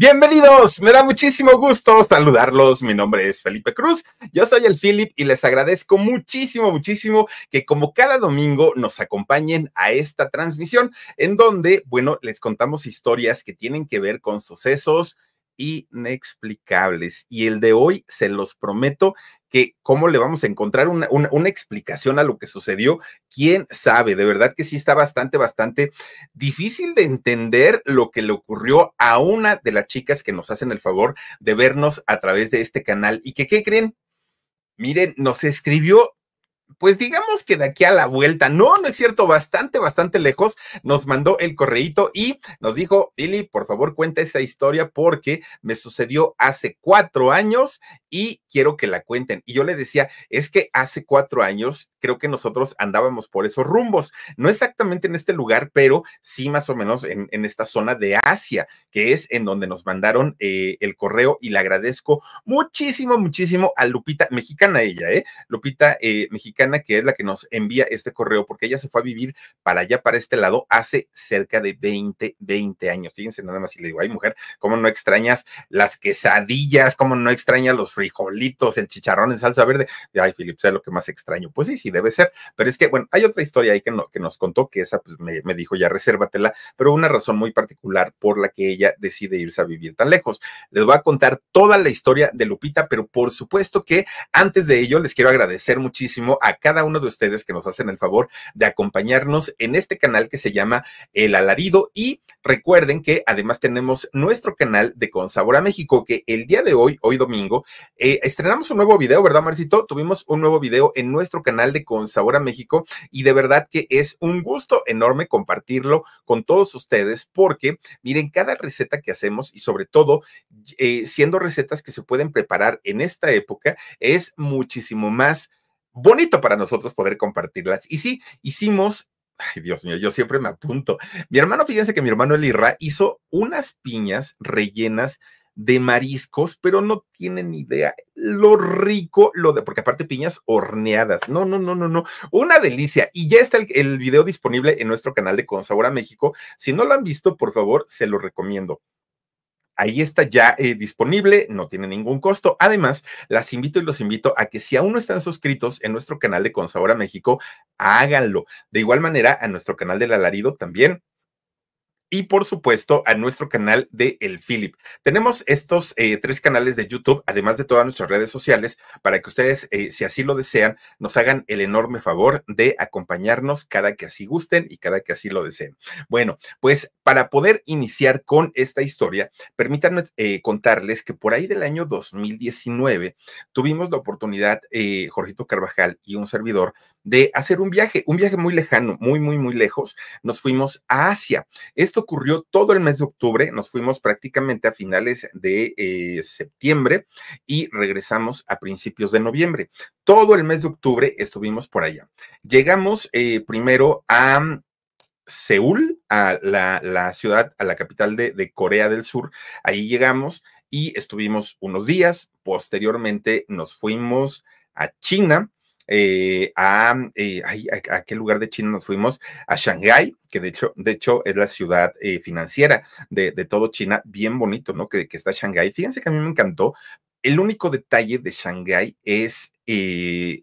Bienvenidos, me da muchísimo gusto saludarlos. Mi nombre es Felipe Cruz, yo soy el Philip y les agradezco muchísimo, muchísimo que como cada domingo nos acompañen a esta transmisión en donde, bueno, les contamos historias que tienen que ver con sucesos, inexplicables. Y el de hoy, se los prometo, que cómo le vamos a encontrar una, una, explicación a lo que sucedió, quién sabe, de verdad que sí está bastante, bastante difícil de entender lo que le ocurrió a una de las chicas que nos hacen el favor de vernos a través de este canal y que, ¿qué creen? Miren, nos escribió pues digamos que de aquí a la vuelta, no, no es cierto, bastante, bastante lejos, nos mandó el correíto y nos dijo, Billy, por favor, cuenta esta historia porque me sucedió hace cuatro años y quiero que la cuenten. Y yo le decía, es que hace cuatro años creo que nosotros andábamos por esos rumbos, no exactamente en este lugar, pero sí más o menos en, esta zona de Asia, que es en donde nos mandaron eh, el correo y le agradezco muchísimo, muchísimo a Lupita, mexicana ella, ¿eh? Lupita eh, mexicana, que es la que nos envía este correo, porque ella se fue a vivir para allá, para este lado, hace cerca de 20, 20 años. Fíjense nada más y le digo, ay mujer, ¿cómo no extrañas las quesadillas? ¿Cómo no extrañas los frijolitos, el chicharrón en salsa verde. Ay, Felipe, sé lo que más extraño. Pues sí, sí, debe ser. Pero es que, bueno, hay otra historia ahí que, no, que nos contó, que esa pues, me, me dijo ya resérvatela, pero una razón muy particular por la que ella decide irse a vivir tan lejos. Les voy a contar toda la historia de Lupita, pero por supuesto que antes de ello les quiero agradecer muchísimo a cada uno de ustedes que nos hacen el favor de acompañarnos en este canal que se llama El Alarido y Recuerden que además tenemos nuestro canal de Sabor a México, que el día de hoy, hoy domingo, eh, estrenamos un nuevo video, ¿verdad, Marcito? Tuvimos un nuevo video en nuestro canal de Sabor a México y de verdad que es un gusto enorme compartirlo con todos ustedes porque, miren, cada receta que hacemos y sobre todo eh, siendo recetas que se pueden preparar en esta época, es muchísimo más bonito para nosotros poder compartirlas. Y sí, hicimos Ay, Dios mío, yo siempre me apunto. Mi hermano, fíjense que mi hermano Elirra hizo unas piñas rellenas de mariscos, pero no tienen idea lo rico, lo de, porque aparte piñas horneadas. No, no, no, no, no. Una delicia. Y ya está el, video disponible en nuestro canal de sabor México. Si no lo han visto, por favor, se lo recomiendo. Ahí está ya eh, disponible, no tiene ningún costo. Además, las invito y los invito a que si aún no están suscritos en nuestro canal de Consabora México, háganlo. De igual manera, a nuestro canal del alarido también y por supuesto a nuestro canal de El Philip. Tenemos estos eh, tres canales de YouTube, además de todas nuestras redes sociales, para que ustedes, eh, si así lo desean, nos hagan el enorme favor de acompañarnos cada que así gusten y cada que así lo deseen. Bueno, pues para poder iniciar con esta historia, permítanme eh, contarles que por ahí del año 2019 tuvimos la oportunidad, Jorgito Carvajal y un servidor, de hacer un viaje, un viaje muy lejano, muy, muy, muy lejos. Nos fuimos a Asia. Esto ocurrió todo el mes de octubre, nos fuimos prácticamente a finales de eh, septiembre y regresamos a principios de noviembre. Todo el mes de octubre estuvimos por allá. Llegamos eh, primero a mm, Seúl, a la, ciudad, a la capital de, de Corea del Sur. Ahí llegamos y estuvimos unos días. Posteriormente nos fuimos a China eh, eh, a, a, qué lugar de China nos fuimos, a Shanghái, que de hecho, de hecho es la ciudad eh, financiera de, todo China, bien bonito, ¿no? Que, que está Shanghái. Fíjense que a mí me encantó. El único detalle de Shanghái es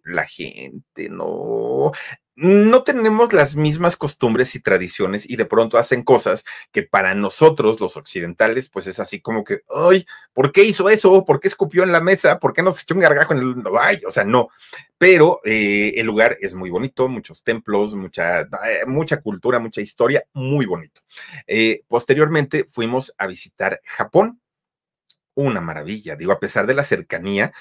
la gente, ¿no? no tenemos las mismas costumbres y tradiciones y de pronto hacen cosas que para nosotros los occidentales pues es así como que, ay, ¿por qué hizo eso? ¿Por qué escupió en la mesa? ¿Por qué nos echó un gargajo en el... Ay, o sea, no. Pero eh, el lugar es muy bonito, muchos templos, mucha, eh, mucha cultura, mucha historia, muy bonito. Eh, posteriormente fuimos a visitar Japón una maravilla. Digo, a pesar de la cercanía,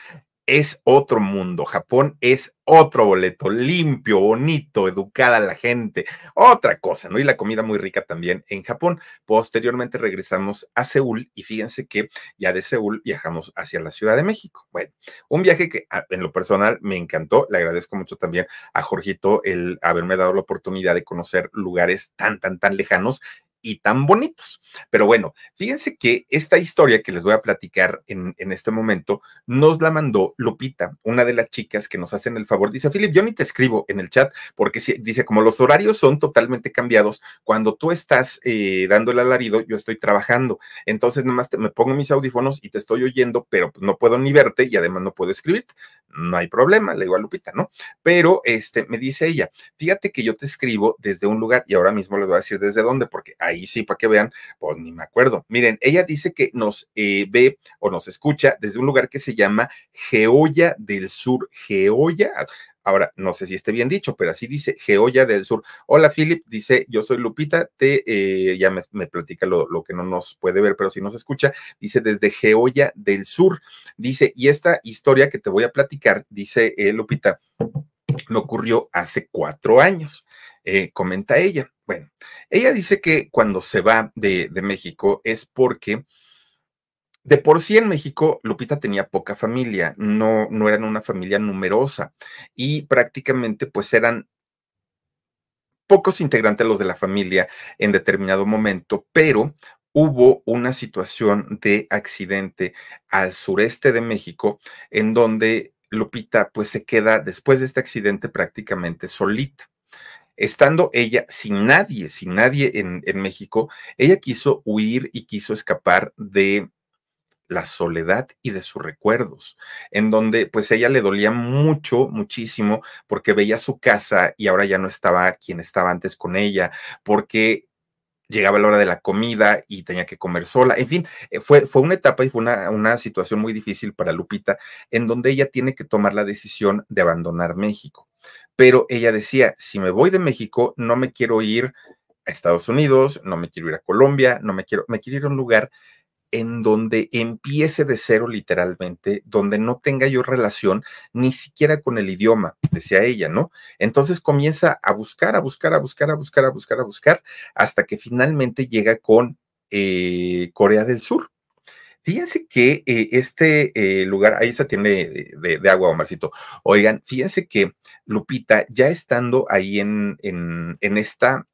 es otro mundo. Japón es otro boleto, limpio, bonito, educada la gente, otra cosa, ¿no? Y la comida muy rica también en Japón. Posteriormente regresamos a Seúl y fíjense que ya de Seúl viajamos hacia la Ciudad de México. Bueno, un viaje que ah, en lo personal me encantó. Le agradezco mucho también a Jorgito el haberme dado la oportunidad de conocer lugares tan, tan, tan lejanos y tan bonitos. Pero bueno, fíjense que esta historia que les voy a platicar en, este momento nos la mandó Lupita, una de las chicas que nos hacen el favor. Dice, Philip, yo ni te escribo en el chat porque dice, como los horarios son totalmente cambiados, cuando tú estás eh, dando el alarido, yo estoy trabajando. Entonces, nomás me pongo mis audífonos y te estoy oyendo, pero no puedo ni verte y además no puedo escribirte no hay problema, le digo a Lupita, ¿no? Pero este, me dice ella, fíjate que yo te escribo desde un lugar y ahora mismo les voy a decir desde dónde, porque ahí sí, para que vean, pues ni me acuerdo. Miren, ella dice que nos eh, ve o nos escucha desde un lugar que se llama Geoya del Sur, Geoya, Ahora, no sé si esté bien dicho, pero así dice Geoya del Sur. Hola, Philip, dice, yo soy Lupita, te, eh, ya me, platica lo, que no nos puede ver, pero si nos escucha, dice desde Geoya del Sur, dice, y esta historia que te voy a platicar, dice eh, Lupita, lo ocurrió hace cuatro años, eh, comenta ella. Bueno, ella dice que cuando se va de México es porque de por sí en México, Lupita tenía poca familia, no, no eran una familia numerosa y prácticamente pues eran pocos integrantes los de la familia en determinado momento, pero hubo una situación de accidente al sureste de México en donde Lupita pues se queda después de este accidente prácticamente solita. Estando ella sin nadie, sin nadie en, en México, ella quiso huir y quiso escapar de la soledad y de sus recuerdos, en donde pues ella le dolía mucho, muchísimo, porque veía su casa y ahora ya no estaba quien estaba antes con ella, porque llegaba la hora de la comida y tenía que comer sola. En fin, eh, fue, fue una etapa y fue una, una, situación muy difícil para Lupita, en donde ella tiene que tomar la decisión de abandonar México. Pero ella decía, si me voy de México, no me quiero ir a Estados Unidos, no me quiero ir a Colombia, no me quiero, me quiero ir a un lugar en donde empiece de cero literalmente, donde no tenga yo relación ni siquiera con el idioma, decía ella, ¿no? Entonces comienza a buscar, a buscar, a buscar, a buscar, a buscar, a buscar, hasta que finalmente llega con eh, Corea del Sur. Fíjense que eh, este eh, lugar, ahí se tiene de, agua, Omarcito. Oigan, fíjense que Lupita, ya estando ahí en, en esta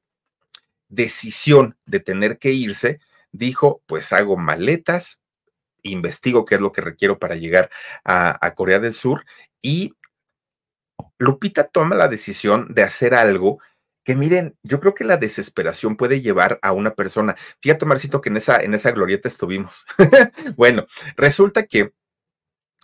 decisión de tener que irse, dijo, pues hago maletas, investigo qué es lo que requiero para llegar a, Corea del Sur y Lupita toma la decisión de hacer algo que miren, yo creo que la desesperación puede llevar a una persona. Fíjate, Marcito, que en esa, en esa glorieta estuvimos. bueno, resulta que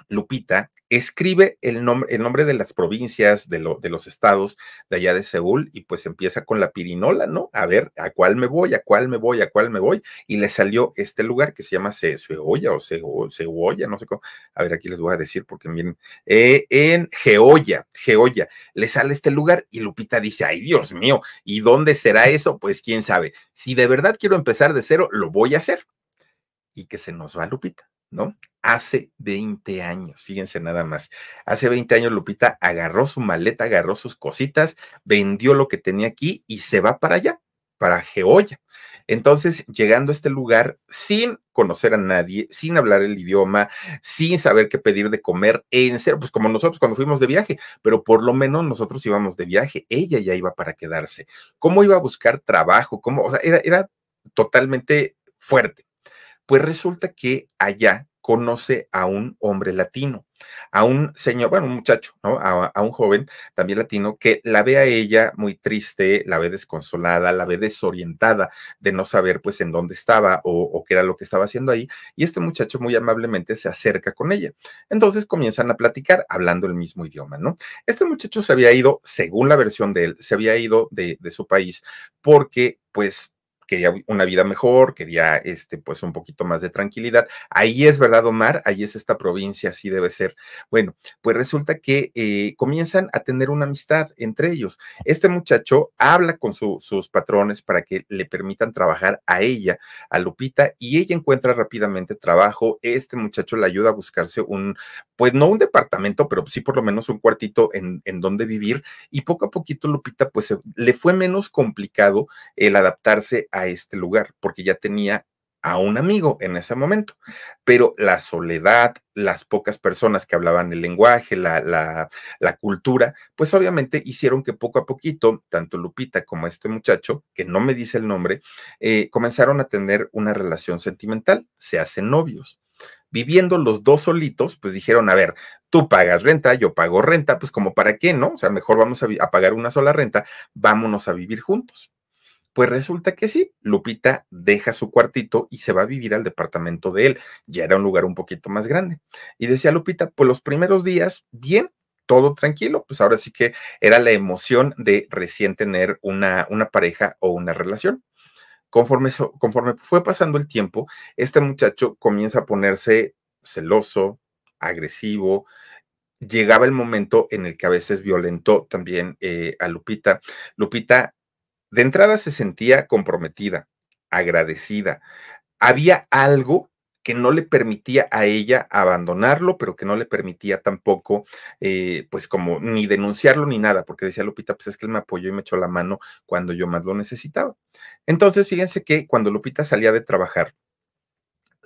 Lupita escribe el, el nombre de las provincias, de, de, los estados de allá de Seúl, y pues empieza con la pirinola, ¿no? A ver, ¿a cuál me voy? ¿A cuál me voy? ¿A cuál me voy? Y le salió este lugar que se llama Se o Se no sé cómo. A ver, aquí les voy a decir porque miren, eh, en Geoya, Geoya, le sale este lugar y Lupita dice, ay Dios mío, ¿y dónde será eso? Pues quién sabe. Si de verdad quiero empezar de cero, lo voy a hacer. Y que se nos va Lupita ¿no? Hace 20 años, fíjense nada más. Hace 20 años Lupita agarró su maleta, agarró sus cositas, vendió lo que tenía aquí y se va para allá, para Geoya. Entonces, llegando a este lugar sin conocer a nadie, sin hablar el idioma, sin saber qué pedir de comer, en serio, pues como nosotros cuando fuimos de viaje, pero por lo menos nosotros íbamos de viaje, ella ya iba para quedarse. ¿Cómo iba a buscar trabajo? ¿Cómo? O sea, era, era totalmente fuerte. Pues resulta que allá conoce a un hombre latino, a un señor, bueno, un muchacho, ¿no? A, un joven también latino que la ve a ella muy triste, la ve desconsolada, la ve desorientada de no saber pues en dónde estaba o, qué era lo que estaba haciendo ahí. Y este muchacho muy amablemente se acerca con ella. Entonces comienzan a platicar hablando el mismo idioma, ¿no? Este muchacho se había ido, según la versión de él, se había ido de su país porque pues quería una vida mejor, quería este, pues un poquito más de tranquilidad. Ahí es verdad, Omar, ahí es esta provincia, así debe ser. Bueno, pues resulta que eh, comienzan a tener una amistad entre ellos. Este muchacho habla con sus patrones para que le permitan trabajar a ella, a Lupita, y ella encuentra rápidamente trabajo. Este muchacho le ayuda a buscarse un, pues no un departamento, pero sí por lo menos un cuartito en, en donde vivir. Y poco a poquito Lupita, pues le fue menos complicado el adaptarse a a este lugar, porque ya tenía a un amigo en ese momento. Pero la soledad, las pocas personas que hablaban el lenguaje, la, la, cultura, pues obviamente hicieron que poco a poquito, tanto Lupita como este muchacho, que no me dice el nombre, eh, comenzaron a tener una relación sentimental, se hacen novios. Viviendo los dos solitos, pues dijeron, a ver, tú pagas renta, yo pago renta, pues como para qué, ¿no? O sea, mejor vamos a pagar una sola renta, vámonos a vivir juntos pues resulta que sí, Lupita deja su cuartito y se va a vivir al departamento de él. Ya era un lugar un poquito más grande. Y decía Lupita, pues los primeros días, bien, todo tranquilo, pues ahora sí que era la emoción de recién tener una, una pareja o una relación. Conforme, conforme fue pasando el tiempo, este muchacho comienza a ponerse celoso, agresivo, llegaba el momento en el que a veces violentó también eh, a Lupita. Lupita de entrada se sentía comprometida, agradecida. Había algo que no le permitía a ella abandonarlo, pero que no le permitía tampoco, eh, pues como ni denunciarlo ni nada, porque decía Lupita, pues es que él me apoyó y me echó la mano cuando yo más lo necesitaba. Entonces, fíjense que cuando Lupita salía de trabajar,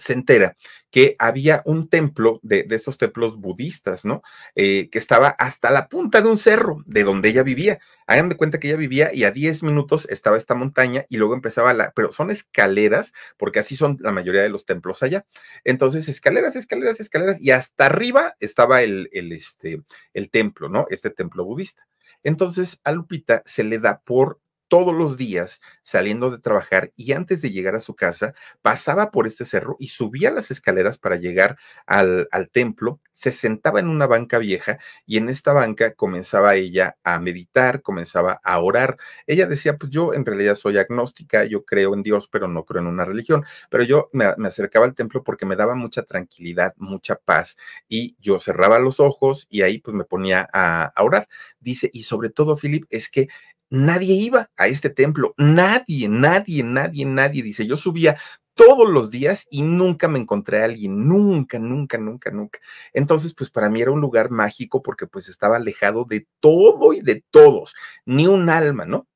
se entera que había un templo de, estos templos budistas, ¿no? Eh, que estaba hasta la punta de un cerro de donde ella vivía. Hagan de cuenta que ella vivía y a 10 minutos estaba esta montaña y luego empezaba la, pero son escaleras, porque así son la mayoría de los templos allá. Entonces, escaleras, escaleras, escaleras, y hasta arriba estaba el, el, este, el templo, ¿no? Este templo budista. Entonces, a Lupita se le da por todos los días saliendo de trabajar y antes de llegar a su casa pasaba por este cerro y subía las escaleras para llegar al, templo, se sentaba en una banca vieja y en esta banca comenzaba ella a meditar, comenzaba a orar. Ella decía, pues yo en realidad soy agnóstica, yo creo en Dios, pero no creo en una religión, pero yo me, acercaba al templo porque me daba mucha tranquilidad, mucha paz y yo cerraba los ojos y ahí pues me ponía a, orar. Dice, y sobre todo, Philip, es que nadie iba a este templo, nadie, nadie, nadie, nadie, dice, yo subía todos los días y nunca me encontré a alguien, nunca, nunca, nunca, nunca. Entonces, pues para mí era un lugar mágico porque pues estaba alejado de todo y de todos, ni un alma, ¿no?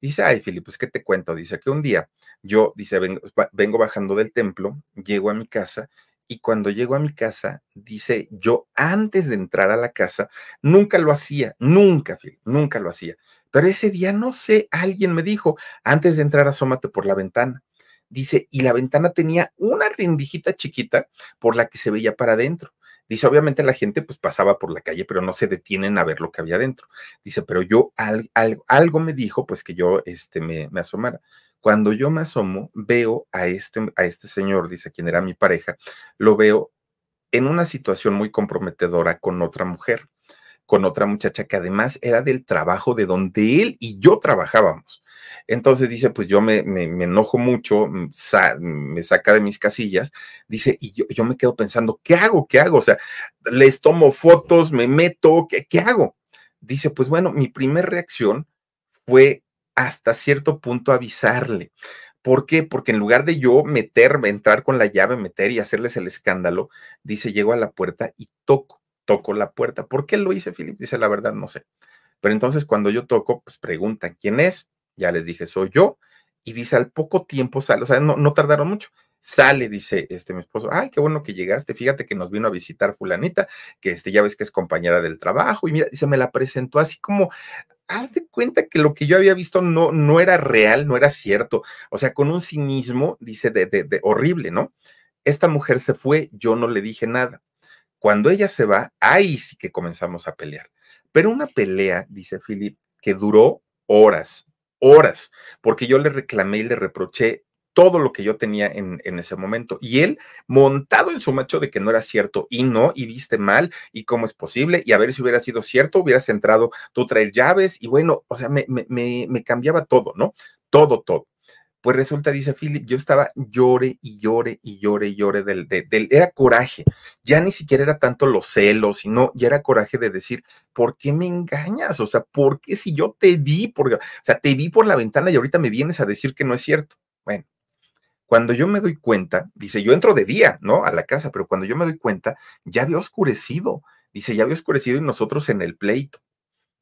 Dice, ay, Filipe, pues qué te cuento, dice que un día yo, dice, vengo, vengo bajando del templo, llego a mi casa y cuando llego a mi casa, dice, yo antes de entrar a la casa, nunca lo hacía, nunca, nunca lo hacía, pero ese día, no sé, alguien me dijo, antes de entrar, asómate por la ventana. Dice, y la ventana tenía una rendijita chiquita por la que se veía para adentro. Dice, obviamente la gente pues pasaba por la calle, pero no se detienen a ver lo que había adentro. Dice, pero yo algo me dijo pues que yo este, me, me asomara. Cuando yo me asomo, veo a este, a este señor, dice, quien era mi pareja, lo veo en una situación muy comprometedora con otra mujer con otra muchacha que además era del trabajo de donde él y yo trabajábamos. Entonces dice, pues yo me, enojo mucho, mm, mm, me saca de mis casillas, dice, y yo, me quedo pensando, ¿qué hago? ¿Qué hago? O sea, les tomo fotos, me meto, ¿qué, qué hago? Dice, pues bueno, mi primera reacción fue hasta cierto punto avisarle. ¿Por qué? Porque en lugar de yo meterme, entrar con la llave, meter y hacerles el escándalo, dice, llego a la puerta y toco toco la puerta. ¿Por qué lo hice, Philip? Dice, la verdad, no sé. Pero entonces cuando yo toco, pues preguntan quién es. Ya les dije, soy yo. Y dice, al poco tiempo sale, o sea, no, no tardaron mucho. Sale, dice este mi esposo, ay, qué bueno que llegaste, fíjate que nos vino a visitar fulanita, que este, ya ves que es compañera del trabajo, y mira, dice, me la presentó así como, haz de cuenta que lo que yo había visto no, no era real, no era cierto, o sea, con un cinismo, dice, de, de, de horrible, ¿no? Esta mujer se fue, yo no le dije nada, cuando ella se va, ahí sí que comenzamos a pelear. Pero una pelea, dice Philip, que duró horas, horas, porque yo le reclamé y le reproché todo lo que yo tenía en, en, ese momento. Y él, montado en su macho de que no era cierto, y no, y viste mal, y cómo es posible, y a ver si hubiera sido cierto, hubieras entrado, tú traes llaves, y bueno, o sea, me, me cambiaba todo, ¿no? Todo, todo. Pues resulta, dice Philip, yo estaba llore y llore y llore y llore del, del, era coraje, ya ni siquiera era tanto los celos, sino ya era coraje de decir, ¿por qué me engañas? O sea, ¿por qué si yo te vi? Porque, o sea, te vi por la ventana y ahorita me vienes a decir que no es cierto. Bueno, cuando yo me doy cuenta, dice, yo entro de día, ¿no? A la casa, pero cuando yo me doy cuenta, ya había oscurecido. Dice, ya había oscurecido y nosotros en el pleito.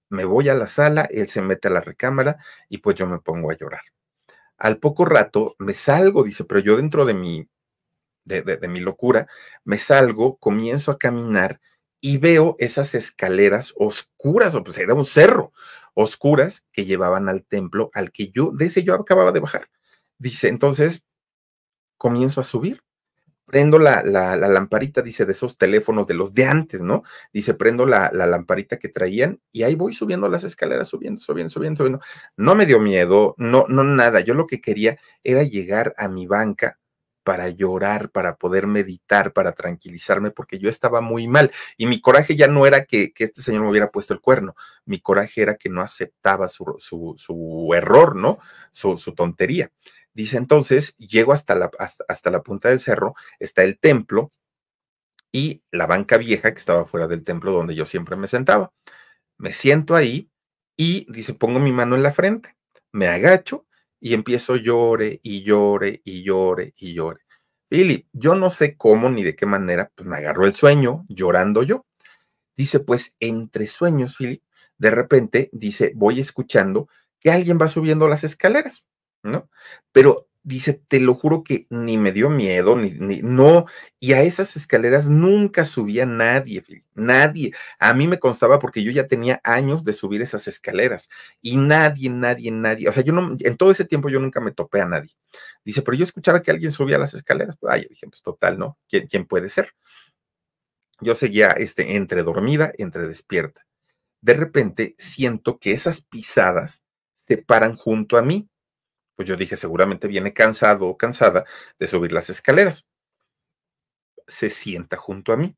Me voy a la sala, él se mete a la recámara y pues yo me pongo a llorar. Al poco rato me salgo, dice, pero yo dentro de mi, de, mi locura, me salgo, comienzo a caminar y veo esas escaleras oscuras, o pues era un cerro, oscuras que llevaban al templo al que yo, de ese yo acababa de bajar. Dice, entonces comienzo a subir prendo la, la, lamparita, dice, de esos teléfonos de los de antes, ¿no? Dice, prendo la, la, lamparita que traían y ahí voy subiendo las escaleras, subiendo, subiendo, subiendo, subiendo. No me dio miedo, no, no, nada. Yo lo que quería era llegar a mi banca para llorar, para poder meditar, para tranquilizarme, porque yo estaba muy mal. Y mi coraje ya no era que, este señor me hubiera puesto el cuerno, mi coraje era que no aceptaba su, su, su error, ¿no? su, su tontería. Dice entonces, llego hasta la, hasta, la punta del cerro, está el templo y la banca vieja que estaba fuera del templo donde yo siempre me sentaba. Me siento ahí y dice, pongo mi mano en la frente, me agacho y empiezo llore y llore y llore y llore. Philip, yo no sé cómo ni de qué manera, pues me agarró el sueño llorando yo. Dice, pues entre sueños, Philip, de repente dice, voy escuchando que alguien va subiendo las escaleras. ¿no? Pero dice, te lo juro que ni me dio miedo, ni, no, y a esas escaleras nunca subía nadie, nadie. A mí me constaba porque yo ya tenía años de subir esas escaleras y nadie, nadie, nadie, o sea, yo no, en todo ese tiempo yo nunca me topé a nadie. Dice, pero yo escuchaba que alguien subía las escaleras. Pues, ay, dije, pues total, ¿no? ¿Quién, quién puede ser? Yo seguía este, entre dormida, entre despierta. De repente siento que esas pisadas se paran junto a mí pues yo dije, seguramente viene cansado o cansada de subir las escaleras. Se sienta junto a mí.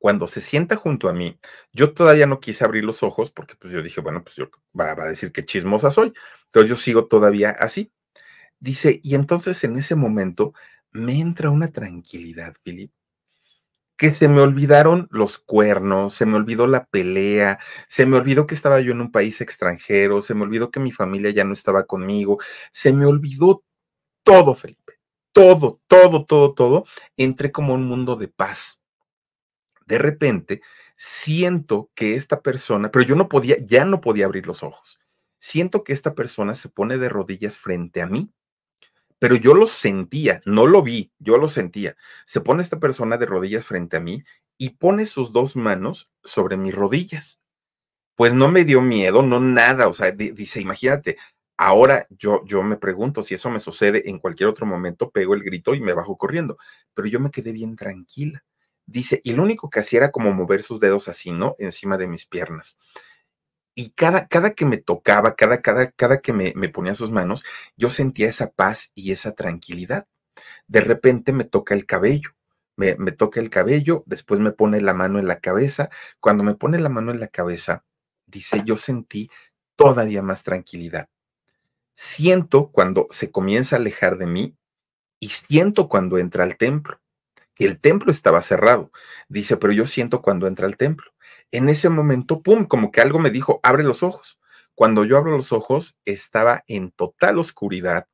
Cuando se sienta junto a mí, yo todavía no quise abrir los ojos porque pues yo dije, bueno, pues yo va, a decir que chismosa soy. Entonces yo sigo todavía así. Dice, y entonces en ese momento me entra una tranquilidad, Philip, que se me olvidaron los cuernos, se me olvidó la pelea, se me olvidó que estaba yo en un país extranjero, se me olvidó que mi familia ya no estaba conmigo, se me olvidó todo, Felipe, todo, todo, todo, todo, entré como un mundo de paz. De repente, siento que esta persona, pero yo no podía, ya no podía abrir los ojos, siento que esta persona se pone de rodillas frente a mí pero yo lo sentía, no lo vi, yo lo sentía. Se pone esta persona de rodillas frente a mí y pone sus dos manos sobre mis rodillas. Pues no me dio miedo, no nada, o sea, dice, imagínate, ahora yo, yo me pregunto si eso me sucede en cualquier otro momento, pego el grito y me bajo corriendo, pero yo me quedé bien tranquila. Dice, y lo único que hacía era como mover sus dedos así, ¿no? Encima de mis piernas y cada, cada que me tocaba, cada, cada, cada que me, ponía sus manos, yo sentía esa paz y esa tranquilidad. De repente me toca el cabello, me, me, toca el cabello, después me pone la mano en la cabeza. Cuando me pone la mano en la cabeza, dice, yo sentí todavía más tranquilidad. Siento cuando se comienza a alejar de mí y siento cuando entra al templo, que el templo estaba cerrado. Dice, pero yo siento cuando entra al templo en ese momento, pum, como que algo me dijo, abre los ojos. Cuando yo abro los ojos, estaba en total oscuridad,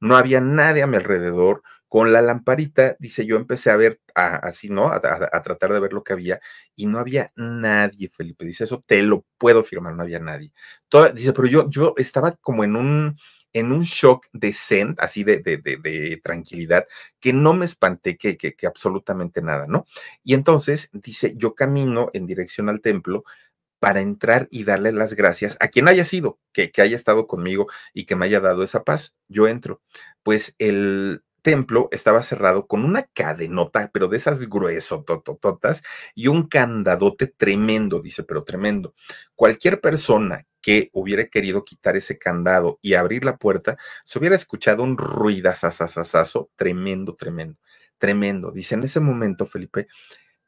no había nadie a mi alrededor. Con la lamparita, dice, yo empecé a ver así, ¿no? A, tratar de ver lo que había y no había nadie, Felipe. Dice, eso te lo puedo firmar, no había nadie. dice, pero yo, yo estaba como en un, en un shock de zen, así de, de, tranquilidad, que no me espanté, que, que, absolutamente nada, ¿no? Y entonces dice, yo camino en dirección al templo para entrar y darle las gracias a quien haya sido, que, que, haya estado conmigo y que me haya dado esa paz. Yo entro. Pues el templo estaba cerrado con una cadenota, pero de esas gruesas, y un candadote tremendo, dice, pero tremendo. Cualquier persona que hubiera querido quitar ese candado y abrir la puerta, se hubiera escuchado un ruidazazazazazo tremendo, tremendo, tremendo. Dice, en ese momento, Felipe,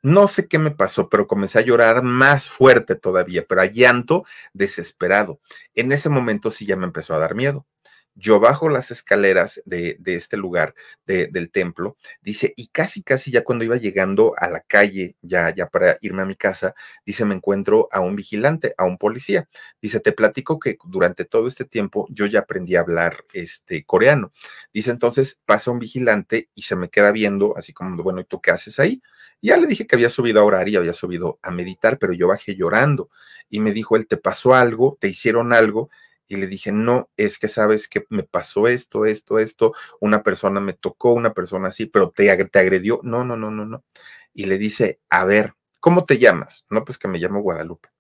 no sé qué me pasó, pero comencé a llorar más fuerte todavía, pero a llanto desesperado. En ese momento sí ya me empezó a dar miedo yo bajo las escaleras de, de este lugar de, del templo, dice, y casi, casi ya cuando iba llegando a la calle, ya, ya para irme a mi casa, dice, me encuentro a un vigilante, a un policía. Dice, te platico que durante todo este tiempo yo ya aprendí a hablar este coreano. Dice, entonces pasa un vigilante y se me queda viendo, así como, bueno, ¿y tú qué haces ahí? Ya le dije que había subido a orar y había subido a meditar, pero yo bajé llorando y me dijo, él, ¿te pasó algo? ¿Te hicieron algo? y le dije, no, es que sabes que me pasó esto, esto, esto, una persona me tocó, una persona así, pero te, agredió, no, no, no, no, no. Y le dice, a ver, ¿cómo te llamas? No, pues que me llamo Guadalupe.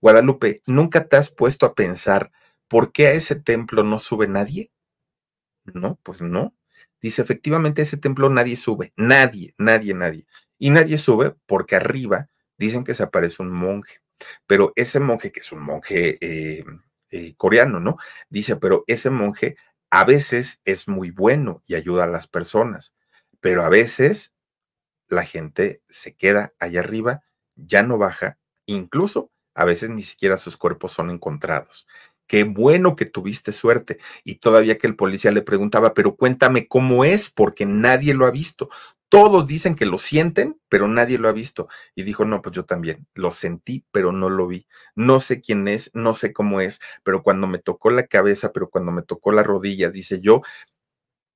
Guadalupe, ¿nunca te has puesto a pensar por qué a ese templo no sube nadie? No, pues no. Dice, efectivamente, a ese templo nadie sube, nadie, nadie, nadie. Y nadie sube porque arriba dicen que se aparece un monje, pero ese monje, que es un monje eh, eh, coreano, ¿no? Dice, pero ese monje a veces es muy bueno y ayuda a las personas, pero a veces la gente se queda allá arriba, ya no baja, incluso a veces ni siquiera sus cuerpos son encontrados. Qué bueno que tuviste suerte. Y todavía que el policía le preguntaba, pero cuéntame cómo es, porque nadie lo ha visto. Todos dicen que lo sienten, pero nadie lo ha visto. Y dijo, no, pues yo también lo sentí, pero no lo vi. No sé quién es, no sé cómo es, pero cuando me tocó la cabeza, pero cuando me tocó las rodillas, dice yo,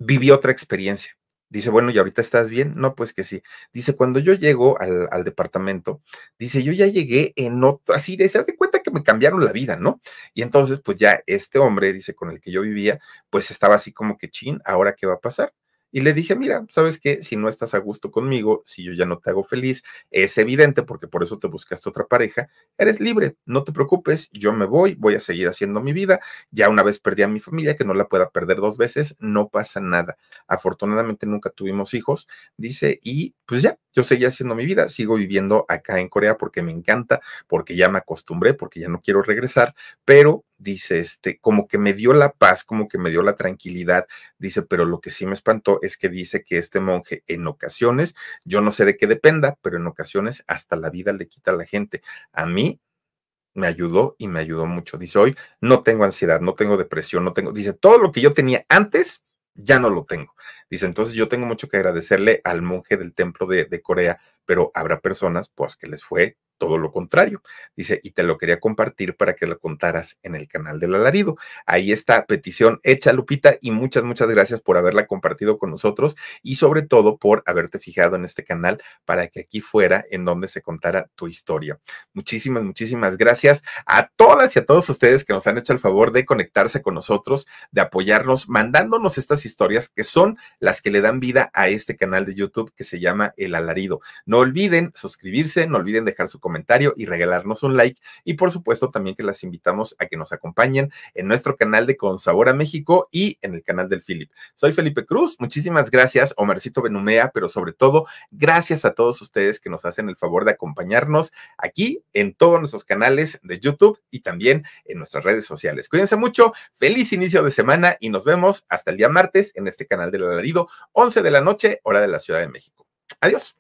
viví otra experiencia. Dice, bueno, ¿y ahorita estás bien? No, pues que sí. Dice, cuando yo llego al, departamento, dice, yo ya llegué en otro, así, de, se de cuenta que me cambiaron la vida, ¿no? Y entonces, pues ya este hombre, dice, con el que yo vivía, pues estaba así como que chin, ¿ahora qué va a pasar? Y le dije, mira, sabes que si no estás a gusto conmigo, si yo ya no te hago feliz, es evidente porque por eso te buscaste otra pareja, eres libre, no te preocupes, yo me voy, voy a seguir haciendo mi vida, ya una vez perdí a mi familia, que no la pueda perder dos veces, no pasa nada. Afortunadamente nunca tuvimos hijos, dice, y pues ya, yo seguí haciendo mi vida, sigo viviendo acá en Corea porque me encanta, porque ya me acostumbré, porque ya no quiero regresar, pero dice, este, como que me dio la paz, como que me dio la tranquilidad, dice, pero lo que sí me espantó es que dice que este monje en ocasiones, yo no sé de qué dependa, pero en ocasiones hasta la vida le quita a la gente. A mí me ayudó y me ayudó mucho. Dice, hoy no tengo ansiedad, no tengo depresión, no tengo, dice, todo lo que yo tenía antes, ya no lo tengo. Dice, entonces yo tengo mucho que agradecerle al monje del templo de, Corea, pero habrá personas, pues, que les fue todo lo contrario. Dice, y te lo quería compartir para que lo contaras en el canal del alarido. Ahí está petición hecha, Lupita, y muchas, muchas gracias por haberla compartido con nosotros y sobre todo por haberte fijado en este canal para que aquí fuera en donde se contara tu historia. Muchísimas, muchísimas gracias a todas y a todos ustedes que nos han hecho el favor de conectarse con nosotros, de apoyarnos, mandándonos estas historias que son las que le dan vida a este canal de YouTube que se llama El Alarido. No olviden suscribirse, no olviden dejar su comentario comentario y regalarnos un like. Y por supuesto, también que las invitamos a que nos acompañen en nuestro canal de Con Sabor a México y en el canal del Philip. Soy Felipe Cruz, muchísimas gracias, Omarcito Benumea, pero sobre todo, gracias a todos ustedes que nos hacen el favor de acompañarnos aquí en todos nuestros canales de YouTube y también en nuestras redes sociales. Cuídense mucho, feliz inicio de semana y nos vemos hasta el día martes en este canal del alarido, 11 de la noche, hora de la Ciudad de México. Adiós.